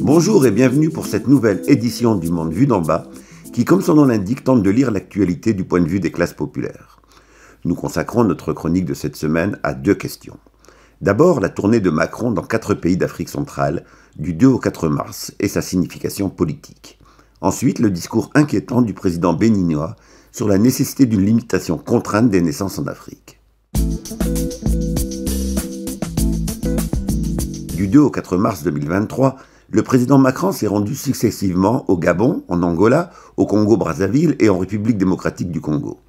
Bonjour et bienvenue pour cette nouvelle édition du Monde vu d'en bas, qui, comme son nom l'indique, tente de lire l'actualité du point de vue des classes populaires. Nous consacrons notre chronique de cette semaine à deux questions. D'abord, la tournée de Macron dans quatre pays d'Afrique centrale, du 2 au 4 mars, et sa signification politique. Ensuite, le discours inquiétant du président béninois sur la nécessité d'une limitation contrainte des naissances en Afrique. Du 2 au 4 mars 2023, le président Macron s'est rendu successivement au Gabon, en Angola, au Congo-Brazzaville et en République démocratique du Congo.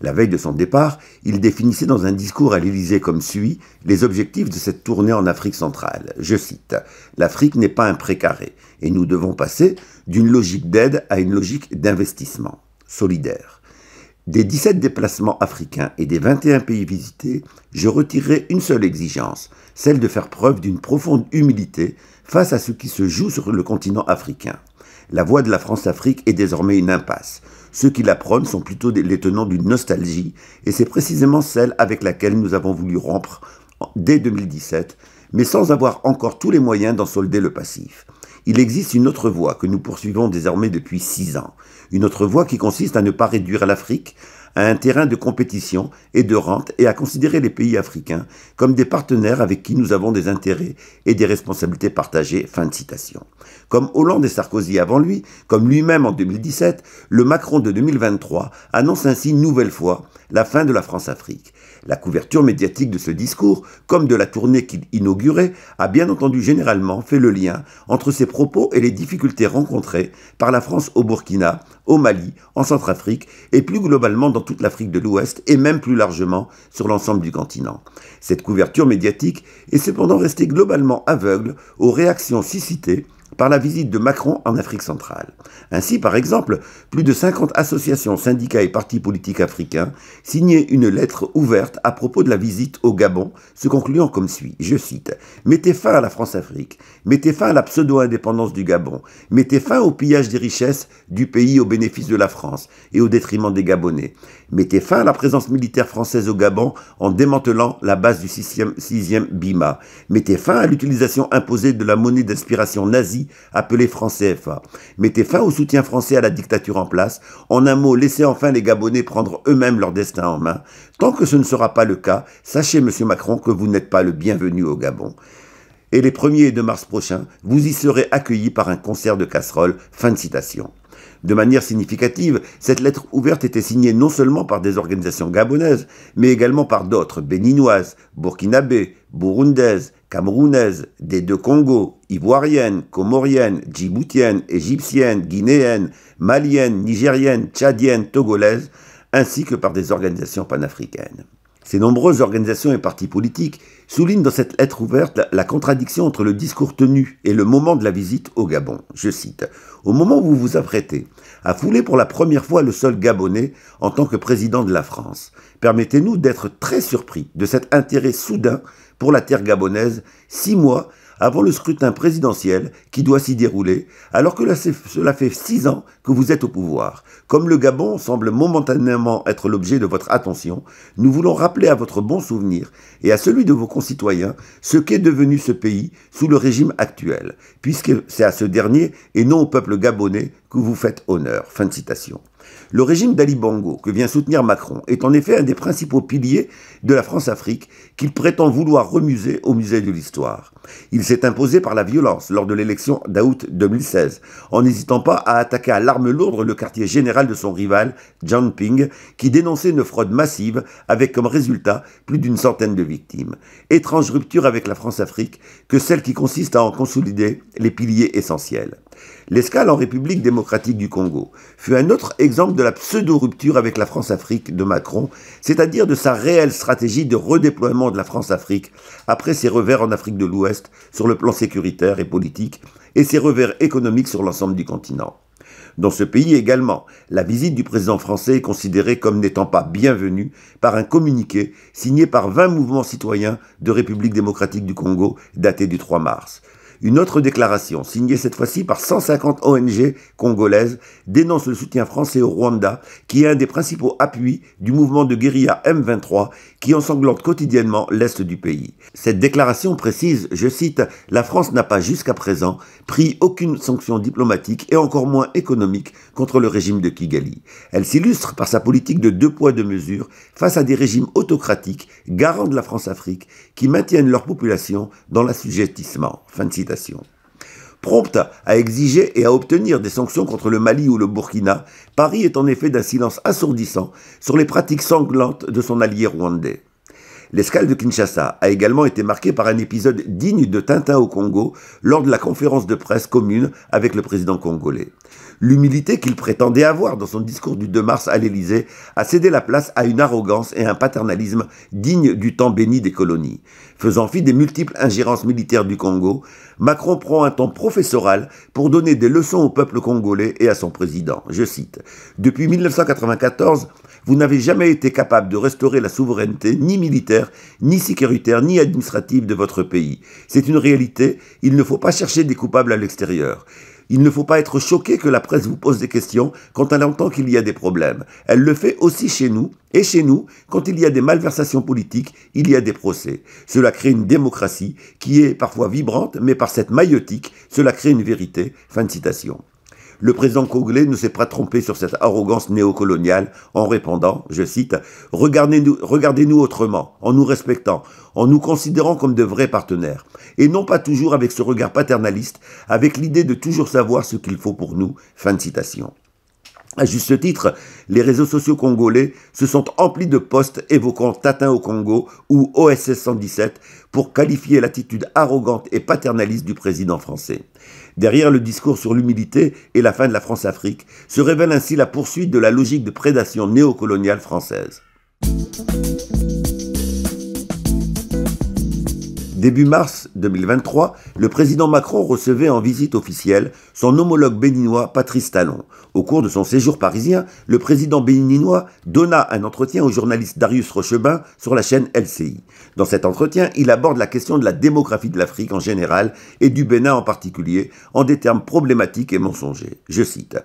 La veille de son départ, il définissait dans un discours à l'Élysée comme suit les objectifs de cette tournée en Afrique centrale. Je cite L'Afrique n'est pas un précaré et nous devons passer d'une logique d'aide à une logique d'investissement solidaire. Des 17 déplacements africains et des 21 pays visités, je retirerai une seule exigence, celle de faire preuve d'une profonde humilité face à ce qui se joue sur le continent africain. La voie de la France-Afrique est désormais une impasse. Ceux qui la prônent sont plutôt les tenants d'une nostalgie, et c'est précisément celle avec laquelle nous avons voulu rompre dès 2017, mais sans avoir encore tous les moyens d'en solder le passif. Il existe une autre voie que nous poursuivons désormais depuis six ans, une autre voie qui consiste à ne pas réduire l'Afrique à un terrain de compétition et de rente et à considérer les pays africains comme des partenaires avec qui nous avons des intérêts et des responsabilités partagées. Fin de citation. Comme Hollande et Sarkozy avant lui, comme lui-même en 2017, le Macron de 2023 annonce ainsi une nouvelle fois la fin de la France-Afrique. La couverture médiatique de ce discours, comme de la tournée qu'il inaugurait, a bien entendu généralement fait le lien entre ses propos et les difficultés rencontrées par la France au Burkina au Mali, en Centrafrique et plus globalement dans toute l'Afrique de l'Ouest et même plus largement sur l'ensemble du continent. Cette couverture médiatique est cependant restée globalement aveugle aux réactions suscitées par la visite de Macron en Afrique centrale. Ainsi, par exemple, plus de 50 associations, syndicats et partis politiques africains signaient une lettre ouverte à propos de la visite au Gabon, se concluant comme suit, je cite, Mettez fin à la France-Afrique, mettez fin à la pseudo-indépendance du Gabon, mettez fin au pillage des richesses du pays au bénéfice de la France et au détriment des Gabonais, mettez fin à la présence militaire française au Gabon en démantelant la base du 6e, Bima, mettez fin à l'utilisation imposée de la monnaie d'inspiration nazie appelé France CFA. Mettez fin au soutien français à la dictature en place. En un mot, laissez enfin les Gabonais prendre eux-mêmes leur destin en main. Tant que ce ne sera pas le cas, sachez, Monsieur Macron, que vous n'êtes pas le bienvenu au Gabon. Et les 1er et 2 mars prochains, vous y serez accueillis par un concert de casseroles. Fin de citation. De manière significative, cette lettre ouverte était signée non seulement par des organisations gabonaises, mais également par d'autres, béninoises, burkinabées, burundaises, camerounaises, des deux Congos, ivoiriennes, comoriennes, djiboutiennes, égyptiennes, guinéennes, maliennes, nigériennes, tchadiennes, togolaises, ainsi que par des organisations panafricaines. Ces nombreuses organisations et partis politiques souligne dans cette lettre ouverte la, contradiction entre le discours tenu et le moment de la visite au Gabon. Je cite Au moment où vous vous apprêtez à fouler pour la première fois le sol gabonais en tant que président de la France, permettez-nous d'être très surpris de cet intérêt soudain pour la terre gabonaise, six mois avant le scrutin présidentiel qui doit s'y dérouler, alors que cela fait six ans que vous êtes au pouvoir. Comme le Gabon semble momentanément être l'objet de votre attention, nous voulons rappeler à votre bon souvenir et à celui de vos concitoyens ce qu'est devenu ce pays sous le régime actuel, puisque c'est à ce dernier et non au peuple gabonais que vous faites honneur. Fin de citation. Le régime d'Ali Bongo, que vient soutenir Macron, est en effet un des principaux piliers de la France-Afrique qu'il prétend vouloir remuser au musée de l'histoire. Il s'est imposé par la violence lors de l'élection d'août 2016, en n'hésitant pas à attaquer à l'arme lourde le quartier général de son rival, John Ping, qui dénonçait une fraude massive avec comme résultat plus d'une centaine de victimes. Étrange rupture avec la France-Afrique que celle qui consiste à en consolider les piliers essentiels. L'escale en République démocratique du Congo fut un autre exemple de la pseudo-rupture avec la France-Afrique de Macron, c'est-à-dire de sa réelle stratégie de redéploiement de la France-Afrique après ses revers en Afrique de l'Ouest sur le plan sécuritaire et politique et ses revers économiques sur l'ensemble du continent. Dans ce pays également, la visite du président français est considérée comme n'étant pas bienvenue par un communiqué signé par 20 mouvements citoyens de République démocratique du Congo daté du 3 mars. Une autre déclaration, signée cette fois-ci par 150 ONG congolaises, dénonce le soutien français au Rwanda, qui est un des principaux appuis du mouvement de guérilla M23 qui ensanglante quotidiennement l'Est du pays. Cette déclaration précise, je cite, La France n'a pas jusqu'à présent pris aucune sanction diplomatique et encore moins économique contre le régime de Kigali. Elle s'illustre par sa politique de deux poids deux mesures face à des régimes autocratiques, garants de la France-Afrique, qui maintiennent leur population dans l'assujettissement. Fin de citation prompte à exiger et à obtenir des sanctions contre le Mali ou le Burkina, Paris est en effet d'un silence assourdissant sur les pratiques sanglantes de son allié rwandais. L'escale de Kinshasa a également été marquée par un épisode digne de Tintin au Congo lors de la conférence de presse commune avec le président congolais. L'humilité qu'il prétendait avoir dans son discours du 2 mars à l'Élysée a cédé la place à une arrogance et un paternalisme digne du temps béni des colonies. Faisant fi des multiples ingérences militaires du Congo, Macron prend un ton professoral pour donner des leçons au peuple congolais et à son président. Je cite Depuis 1994, vous n'avez jamais été capable de restaurer la souveraineté ni militaire, ni sécuritaire, ni administrative de votre pays. C'est une réalité, il ne faut pas chercher des coupables à l'extérieur. Il ne faut pas être choqué que la presse vous pose des questions quand elle entend qu'il y a des problèmes. Elle le fait aussi chez nous, et chez nous, quand il y a des malversations politiques, il y a des procès. Cela crée une démocratie qui est parfois vibrante, mais par cette maïotique, cela crée une vérité. Fin de citation le président Congolais ne s'est pas trompé sur cette arrogance néocoloniale en répondant, je cite, Regardez-nous regardez -nous autrement, en nous respectant, en nous considérant comme de vrais partenaires, et non pas toujours avec ce regard paternaliste, avec l'idée de toujours savoir ce qu'il faut pour nous. Fin de citation. À juste titre, les réseaux sociaux congolais se sont emplis de posts évoquant Tatin au Congo ou OSS 117 pour qualifier l'attitude arrogante et paternaliste du président français. Derrière le discours sur l'humilité et la fin de la France-Afrique se révèle ainsi la poursuite de la logique de prédation néocoloniale française. Début mars 2023, le président Macron recevait en visite officielle son homologue béninois Patrice Talon. Au cours de son séjour parisien, le président béninois donna un entretien au journaliste Darius Rochebin sur la chaîne LCI. Dans cet entretien, il aborde la question de la démographie de l'Afrique en général et du Bénin en particulier en des termes problématiques et mensongers. Je cite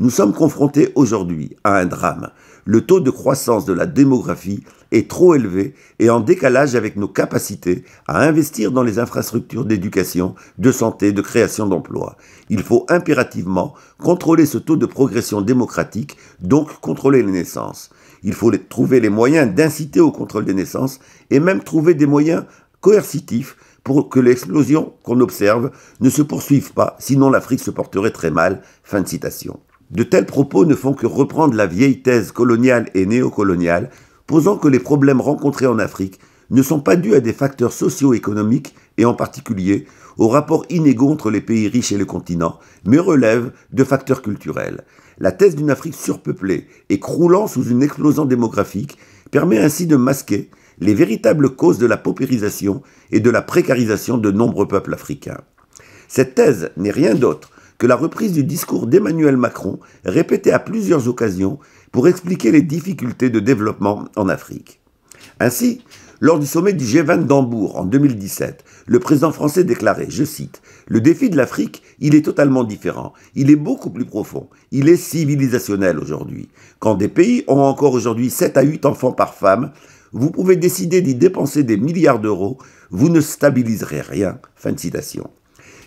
nous sommes confrontés aujourd'hui à un drame. Le taux de croissance de la démographie est trop élevé et en décalage avec nos capacités à investir dans les infrastructures d'éducation, de santé, de création d'emplois. Il faut impérativement contrôler ce taux de progression démocratique, donc contrôler les naissances. Il faut trouver les moyens d'inciter au contrôle des naissances et même trouver des moyens coercitifs pour que l'explosion qu'on observe ne se poursuive pas, sinon l'Afrique se porterait très mal. Fin de citation. De tels propos ne font que reprendre la vieille thèse coloniale et néocoloniale, posant que les problèmes rencontrés en Afrique ne sont pas dus à des facteurs socio-économiques et en particulier aux rapports inégaux entre les pays riches et le continent, mais relèvent de facteurs culturels. La thèse d'une Afrique surpeuplée et croulant sous une explosion démographique permet ainsi de masquer les véritables causes de la paupérisation et de la précarisation de nombreux peuples africains. Cette thèse n'est rien d'autre que la reprise du discours d'Emmanuel Macron, répété à plusieurs occasions, pour expliquer les difficultés de développement en Afrique. Ainsi, lors du sommet du G20 d'Hambourg en 2017, le président français déclarait, je cite, Le défi de l'Afrique, il est totalement différent, il est beaucoup plus profond, il est civilisationnel aujourd'hui. Quand des pays ont encore aujourd'hui 7 à 8 enfants par femme, vous pouvez décider d'y dépenser des milliards d'euros, vous ne stabiliserez rien. Fin de citation.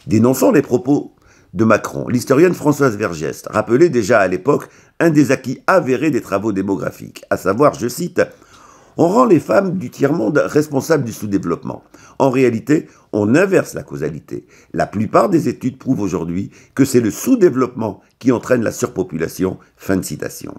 Dénonçant les propos de Macron. L'historienne Françoise Vergès rappelait déjà à l'époque un des acquis avérés des travaux démographiques, à savoir, je cite, on rend les femmes du tiers-monde responsables du sous-développement. En réalité, on inverse la causalité. La plupart des études prouvent aujourd'hui que c'est le sous-développement qui entraîne la surpopulation. Fin de citation.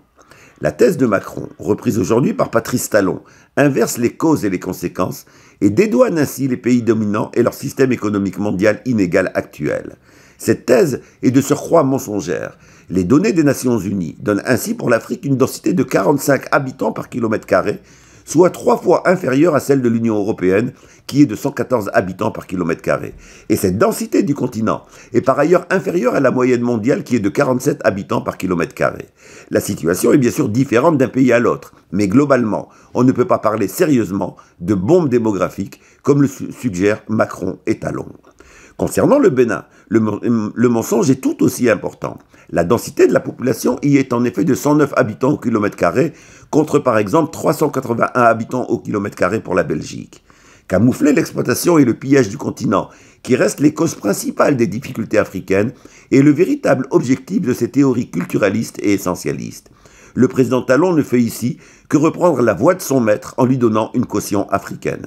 La thèse de Macron, reprise aujourd'hui par Patrice Talon, inverse les causes et les conséquences et dédouane ainsi les pays dominants et leur système économique mondial inégal actuel. Cette thèse est de surcroît mensongère. Les données des Nations Unies donnent ainsi pour l'Afrique une densité de 45 habitants par kilomètre carré, soit trois fois inférieure à celle de l'Union européenne, qui est de 114 habitants par kilomètre carré. Et cette densité du continent est par ailleurs inférieure à la moyenne mondiale, qui est de 47 habitants par kilomètre carré. La situation est bien sûr différente d'un pays à l'autre, mais globalement, on ne peut pas parler sérieusement de bombe démographique, comme le suggère Macron et Talon. Concernant le Bénin, le, mensonge est tout aussi important. La densité de la population y est en effet de 109 habitants au kilomètre carré, contre par exemple 381 habitants au kilomètre carré pour la Belgique. Camoufler l'exploitation et le pillage du continent, qui restent les causes principales des difficultés africaines, est le véritable objectif de ces théories culturalistes et essentialistes. Le président Talon ne fait ici que reprendre la voix de son maître en lui donnant une caution africaine.